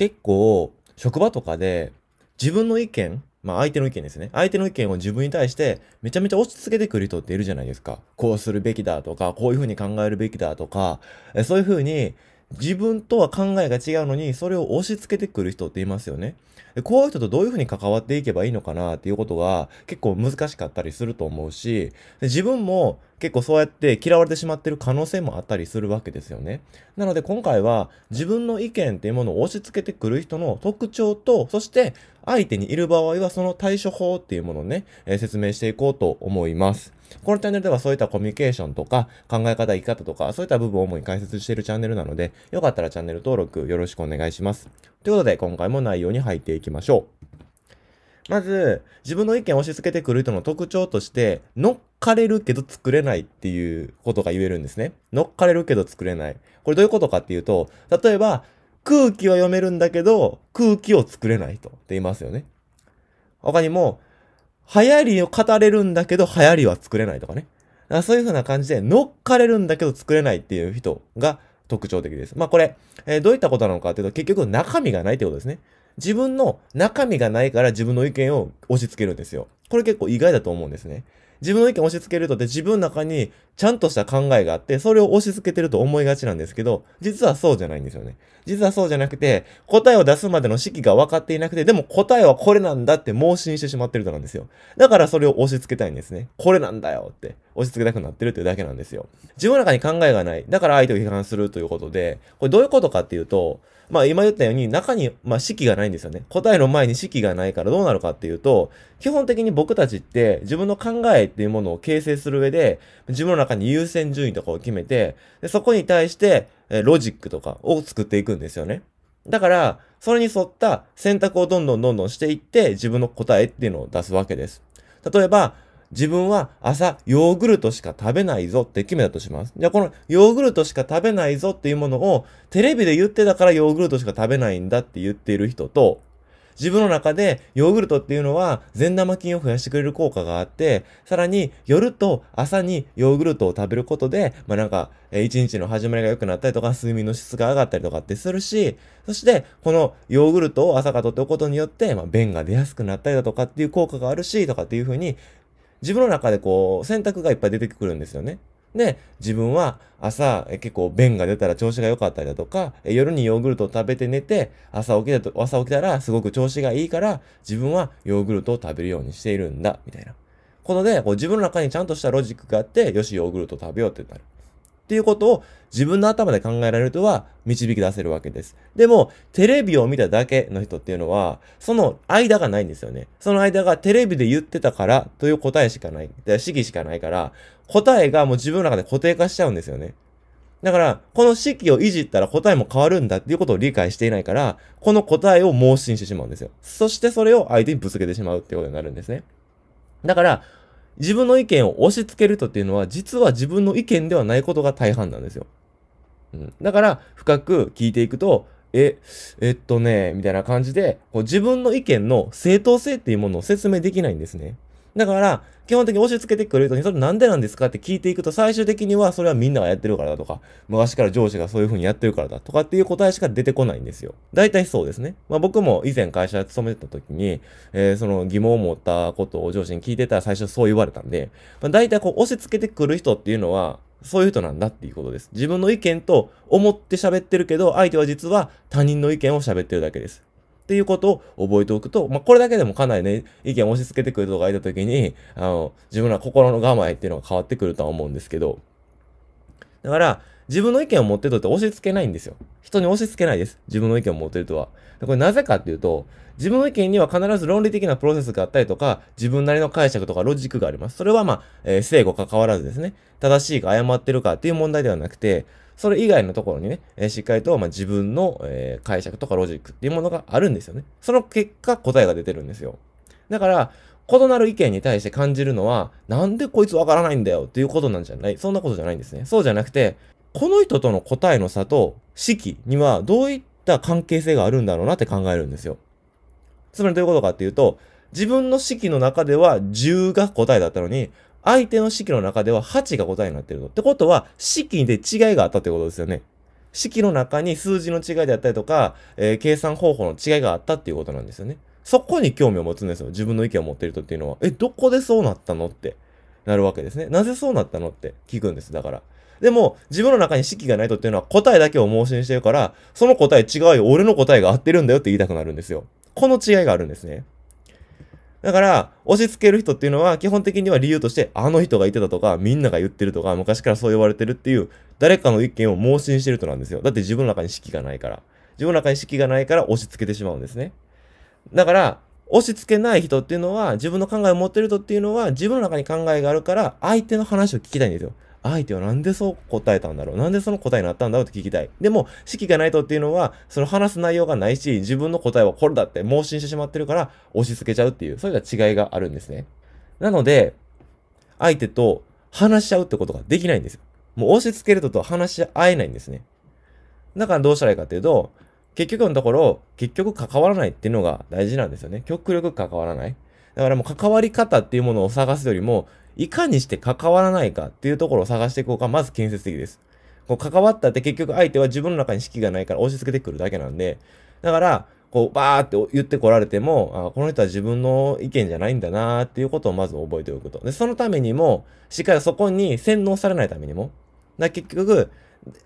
結構、職場とかで、自分の意見、まあ相手の意見ですね。相手の意見を自分に対してめちゃめちゃ押し付けてくる人っているじゃないですか。こうするべきだとか、こういうふうに考えるべきだとか、そういうふうに自分とは考えが違うのに、それを押し付けてくる人っていますよね。でこういう人とどういうふうに関わっていけばいいのかなっていうことが結構難しかったりすると思うし、自分も結構そうやって嫌われてしまってる可能性もあったりするわけですよね。なので今回は自分の意見っていうものを押し付けてくる人の特徴と、そして相手にいる場合はその対処法っていうものをね、えー、説明していこうと思います。このチャンネルではそういったコミュニケーションとか、考え方、生き方とか、そういった部分を主に解説しているチャンネルなので、よかったらチャンネル登録よろしくお願いします。ということで、今回も内容に入っていきましょう。まず、自分の意見を押し付けてくる人の特徴として、乗っかれるけど作れないっていうことが言えるんですね。乗っかれるけど作れない。これどういうことかっていうと、例えば、空気は読めるんだけど、空気を作れないとって言いますよね。他にも、流行りを語れるんだけど、流行りは作れないとかね。かそういう風な感じで、乗っかれるんだけど作れないっていう人が特徴的です。まあこれ、えー、どういったことなのかっていうと、結局中身がないってことですね。自分の中身がないから自分の意見を押し付けるんですよ。これ結構意外だと思うんですね。自分の意見を押し付けるとって自分の中にちゃんとした考えがあって、それを押し付けてると思いがちなんですけど、実はそうじゃないんですよね。実はそうじゃなくて、答えを出すまでの式が分かっていなくて、でも答えはこれなんだって盲信してしまってるとなんですよ。だからそれを押し付けたいんですね。これなんだよって。押し付けたくなってるというだけなんですよ。自分の中に考えがない。だから相手を批判するということで、これどういうことかっていうと、まあ今言ったように中に、まあ式がないんですよね。答えの前に式がないからどうなるかっていうと、基本的に僕たちって自分の考えっていうものを形成する上で、自分の中中に優先順位とかを決めて、でそこに対して、えロジックとかを作っていくんですよね。だから、それに沿った選択をどんどんどんどんしていって、自分の答えっていうのを出すわけです。例えば、自分は朝ヨーグルトしか食べないぞって決めたとします。じゃあこのヨーグルトしか食べないぞっていうものをテレビで言ってたからヨーグルトしか食べないんだって言っている人と、自分の中でヨーグルトっていうのは善玉菌を増やしてくれる効果があって、さらに夜と朝にヨーグルトを食べることで、まあ、なんか、え一日の始まりが良くなったりとか、睡眠の質が上がったりとかってするし、そして、このヨーグルトを朝から取っておくことによって、まあ、便が出やすくなったりだとかっていう効果があるし、とかっていうふうに、自分の中でこう、選択がいっぱい出てくるんですよね。で、自分は朝結構便が出たら調子が良かったりだとか、夜にヨーグルトを食べて寝て、朝起きたと、朝起きたらすごく調子がいいから、自分はヨーグルトを食べるようにしているんだ、みたいな。ことで、こう自分の中にちゃんとしたロジックがあって、よし、ヨーグルト食べようってなる。っていうことを自分の頭で考えられるとは導き出せるわけです。でも、テレビを見ただけの人っていうのは、その間がないんですよね。その間がテレビで言ってたからという答えしかない、式しかないから、答えがもう自分の中で固定化しちゃうんですよね。だから、この式をいじったら答えも変わるんだっていうことを理解していないから、この答えを盲信してしまうんですよ。そしてそれを相手にぶつけてしまうってことになるんですね。だから、自分の意見を押し付ける人っていうのは、実は自分の意見ではないことが大半なんですよ。うん、だから、深く聞いていくと、え、えっとね、みたいな感じで、こう自分の意見の正当性っていうものを説明できないんですね。だから、基本的に押し付けてくる人に、それなんでなんですかって聞いていくと、最終的には、それはみんながやってるからだとか、昔から上司がそういう風にやってるからだとかっていう答えしか出てこないんですよ。大体そうですね。まあ僕も以前会社勤めてた時に、えー、その疑問を持ったことを上司に聞いてたら最初そう言われたんで、まあ大体こう押し付けてくる人っていうのは、そういう人なんだっていうことです。自分の意見と思って喋ってるけど、相手は実は他人の意見を喋ってるだけです。っていうことを覚えておくと、まあ、これだけでもかなりね、意見を押し付けてくるとかいた時に、あの、自分ら心の構えっていうのが変わってくるとは思うんですけど、だから、自分の意見を持ってるとって押し付けないんですよ。人に押し付けないです。自分の意見を持ってるとは。これなぜかっていうと、自分の意見には必ず論理的なプロセスがあったりとか、自分なりの解釈とかロジックがあります。それはまあ、えー、正誤関わらずですね、正しいか誤ってるかっていう問題ではなくて、それ以外のところにね、えしっかりと、ま自分の、え解釈とかロジックっていうものがあるんですよね。その結果、答えが出てるんですよ。だから、異なる意見に対して感じるのは、なんでこいつわからないんだよっていうことなんじゃない、そんなことじゃないんですね。そうじゃなくて、この人との答えの差と式にはどういった関係性があるんだろうなって考えるんですよ。つまりどういうことかっていうと、自分の式の中では10が答えだったのに、相手の式の中では8が答えになってると。ってことは、式で違いがあったってことですよね。式の中に数字の違いであったりとか、えー、計算方法の違いがあったっていうことなんですよね。そこに興味を持つんですよ。自分の意見を持っている人っていうのは。え、どこでそうなったのってなるわけですね。なぜそうなったのって聞くんです。だから。でも、自分の中に式がないとっていうのは答えだけを盲信してるから、その答え違うよ。俺の答えが合ってるんだよって言いたくなるんですよ。この違いがあるんですね。だから、押し付ける人っていうのは、基本的には理由として、あの人が言ってたとか、みんなが言ってるとか、昔からそう言われてるっていう、誰かの意見を盲信してる人なんですよ。だって自分の中に識がないから。自分の中に識がないから押し付けてしまうんですね。だから、押し付けない人っていうのは、自分の考えを持ってる人っていうのは、自分の中に考えがあるから、相手の話を聞きたいんですよ。相手はなんでそう答えたんだろうなんでその答えになったんだろうって聞きたい。でも、式がないとっていうのは、その話す内容がないし、自分の答えはこれだって盲信してしまってるから、押し付けちゃうっていう、そういった違いがあるんですね。なので、相手と話し合うってことができないんですよ。もう押し付けるとと話し合えないんですね。だからどうしたらいいかっていうと、結局のところ、結局関わらないっていうのが大事なんですよね。極力関わらない。だからもう関わり方っていうものを探すよりも、いかにして関わらないかっていうところを探していこうか、まず建設的です。こう関わったって結局相手は自分の中に指揮がないから押し付けてくるだけなんで、だから、こう、バーって言ってこられても、あこの人は自分の意見じゃないんだなーっていうことをまず覚えておくと。で、そのためにも、しっかりそこに洗脳されないためにも。だ結局、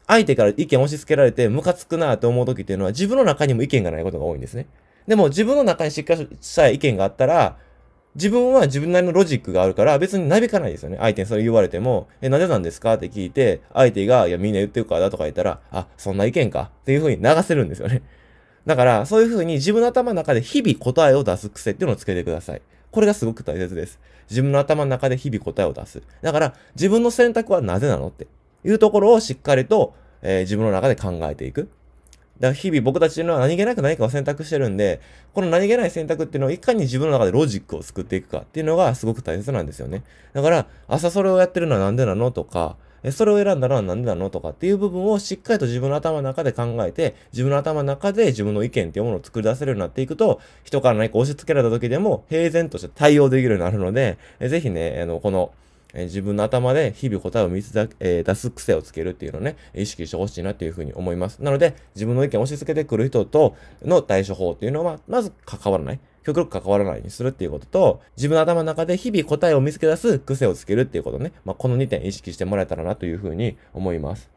相手から意見押し付けられてムカつくなーって思う時っていうのは自分の中にも意見がないことが多いんですね。でも自分の中にしっかりした意見があったら、自分は自分なりのロジックがあるから、別になびかないですよね。相手にそれ言われても、え、なぜなんですかって聞いて、相手が、いや、みんな言ってるからだとか言ったら、あ、そんな意見かっていう風に流せるんですよね。だから、そういう風に自分の頭の中で日々答えを出す癖っていうのをつけてください。これがすごく大切です。自分の頭の中で日々答えを出す。だから、自分の選択はなぜなのっていうところをしっかりと、えー、自分の中で考えていく。だから日々僕たちのは何気なく何かを選択してるんで、この何気ない選択っていうのをいかに自分の中でロジックを作っていくかっていうのがすごく大切なんですよね。だから、朝それをやってるのはなんでなのとか、それを選んだのはなんでなのとかっていう部分をしっかりと自分の頭の中で考えて、自分の頭の中で自分の意見っていうものを作り出せるようになっていくと、人から何か押し付けられた時でも平然として対応できるようになるので、ぜひね、あの、この、えー、自分の頭で日々答えを見つだ、えー、出す癖をつけるっていうのをね、意識してほしいなっていうふうに思います。なので、自分の意見を押し付けてくる人との対処法っていうのは、まず関わらない。極力関わらないようにするっていうことと、自分の頭の中で日々答えを見つけ出す癖をつけるっていうことね。まあ、この2点意識してもらえたらなというふうに思います。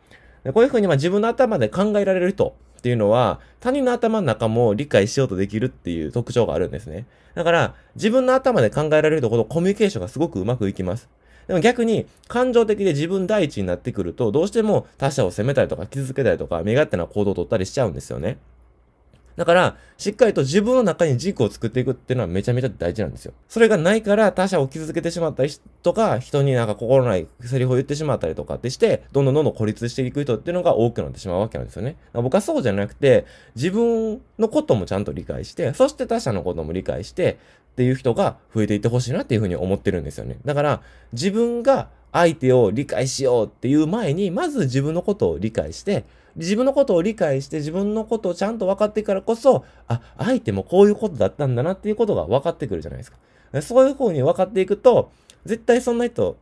でこういうふうにまあ自分の頭で考えられる人っていうのは、他人の頭の中も理解しようとできるっていう特徴があるんですね。だから、自分の頭で考えられるとこのコミュニケーションがすごくうまくいきます。でも逆に、感情的で自分第一になってくると、どうしても他者を責めたりとか、傷つけたりとか、身勝手な行動を取ったりしちゃうんですよね。だから、しっかりと自分の中に軸を作っていくっていうのはめちゃめちゃ大事なんですよ。それがないから他者を傷つけてしまったりとか、人になんか心ないセリフを言ってしまったりとかってして、どんどんどんどん孤立していく人っていうのが多くなってしまうわけなんですよね。僕はそうじゃなくて、自分のこともちゃんと理解して、そして他者のことも理解して、っていう人が増えていってほしいなっていうふうに思ってるんですよね。だから、自分が相手を理解しようっていう前に、まず自分のことを理解して、自分のことを理解して、自分のことをちゃんと分かってからこそ、あ、相手もこういうことだったんだなっていうことが分かってくるじゃないですか。そういうふうに分かっていくと、絶対そんな人、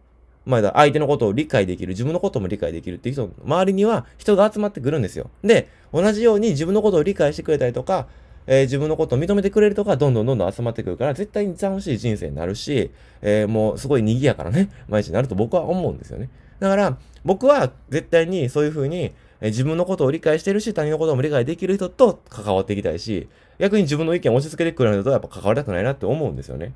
まだ相手のことを理解できる、自分のことも理解できるっていう人、周りには人が集まってくるんですよ。で、同じように自分のことを理解してくれたりとか、えー、自分のことを認めてくれるとか、どんどんどんどん集まってくるから、絶対に楽しい人生になるし、えー、もうすごい賑やかなね、毎日になると僕は思うんですよね。だから、僕は絶対にそういうふうに、えー、自分のことを理解してるし、他人のことも理解できる人と関わっていきたいし、逆に自分の意見を押し付けてくれる人とやっぱ関わりたくないなって思うんですよね。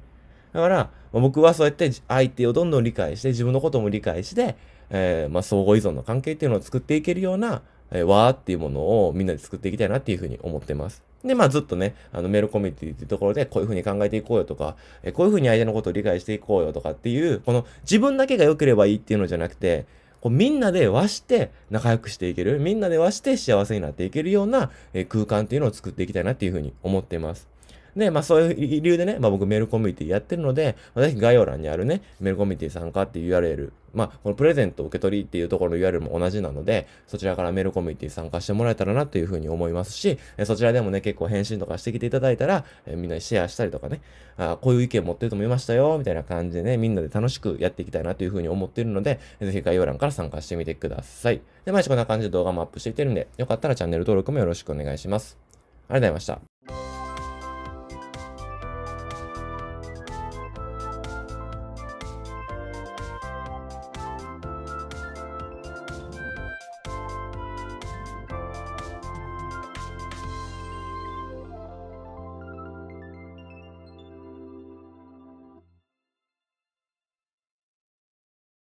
だから、まあ、僕はそうやって相手をどんどん理解して、自分のことも理解して、えー、まあ、相互依存の関係っていうのを作っていけるような、えー、わっていうものをみんなで作っていきたいなっていうふうに思ってます。で、まあずっとね、あのメールコミュニティっていうところでこういうふうに考えていこうよとか、えー、こういうふうに相手のことを理解していこうよとかっていう、この自分だけが良ければいいっていうのじゃなくて、こうみんなで和して仲良くしていける、みんなで和して幸せになっていけるような、えー、空間っていうのを作っていきたいなっていうふうに思ってます。で、まあそういう理由でね、まあ僕メールコミュニティやってるので、まあ、ぜひ概要欄にあるね、メールコミュニティ参加っていう URL、まあこのプレゼント受け取りっていうところの URL も同じなので、そちらからメールコミュニティ参加してもらえたらなというふうに思いますし、そちらでもね、結構返信とかしてきていただいたら、えみんなにシェアしたりとかね、あこういう意見持ってると思いましたよ、みたいな感じでね、みんなで楽しくやっていきたいなというふうに思っているので、ぜひ概要欄から参加してみてください。で、毎日こんな感じで動画もアップしていってるんで、よかったらチャンネル登録もよろしくお願いします。ありがとうございました。